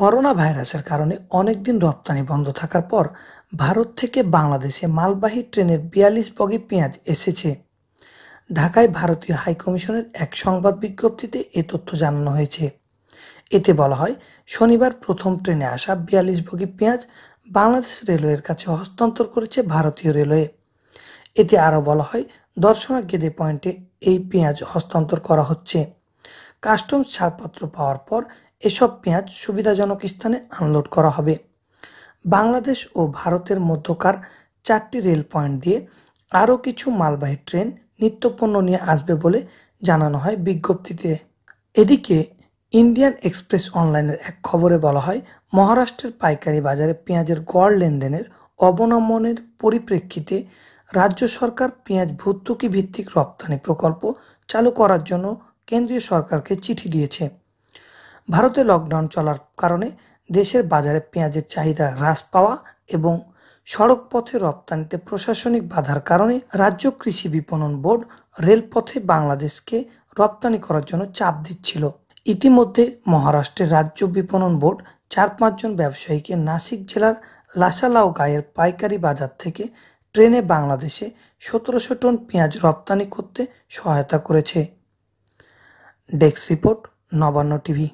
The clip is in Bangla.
করোনা ভাইরাসের কারণে অনেকদিন রপ্তানি বন্ধ থাকার পর ভারত থেকে বাংলাদেশে মালবাহী ট্রেনের বিয়াল্লিশ বগি পেঁয়াজ এসেছে ঢাকায় ভারতীয় হাইকমিশনের এক সংবাদ বিজ্ঞপ্তিতে এ তথ্য জানানো হয়েছে এতে বলা হয় শনিবার প্রথম ট্রেনে আসা বিয়াল্লিশ বগি পেঁয়াজ বাংলাদেশ রেলওয়ের কাছে হস্তান্তর করেছে ভারতীয় রেলওয়ে এতে আরও বলা হয় দর্শনা গেদে পয়েন্টে এই পেঁয়াজ হস্তান্তর করা হচ্ছে কাস্টমস ছাড়পত্র পাওয়ার পর এসব পেঁয়াজ সুবিধাজনক স্থানে আনলোড করা হবে বাংলাদেশ ও ভারতের মধ্যকার চারটি রেল পয়েন্ট দিয়ে আরও কিছু মালবাহী ট্রেন নিত্যপণ্য নিয়ে আসবে বলে জানানো হয় বিজ্ঞপ্তিতে এদিকে ইন্ডিয়ান এক্সপ্রেস অনলাইনের এক খবরে বলা হয় মহারাষ্ট্রের পাইকারি বাজারে পেঁয়াজের গড় লেনদেনের অবনমনের পরিপ্রেক্ষিতে রাজ্য সরকার পেঁয়াজ ভর্তুকি ভিত্তিক রপ্তানি প্রকল্প চালু করার জন্য কেন্দ্রীয় সরকারকে চিঠি দিয়েছে ভারতে লকডাউন চলার কারণে দেশের বাজারে পেঁয়াজের চাহিদা হ্রাস পাওয়া এবং সড়কপথে রপ্তানিতে প্রশাসনিক বাধার কারণে রাজ্য কৃষি বিপণন বোর্ড রেলপথে বাংলাদেশকে রপ্তানি করার জন্য চাপ দিচ্ছিল ইতিমধ্যে মহারাষ্ট্রের রাজ্য বিপণন বোর্ড চার পাঁচজন ব্যবসায়ীকে নাসিক জেলার লাসালাও গায়ের পাইকারি বাজার থেকে ট্রেনে বাংলাদেশে সতেরোশো টন পেঁয়াজ রপ্তানি করতে সহায়তা করেছে ডেস্ক রিপোর্ট নবান্ন টিভি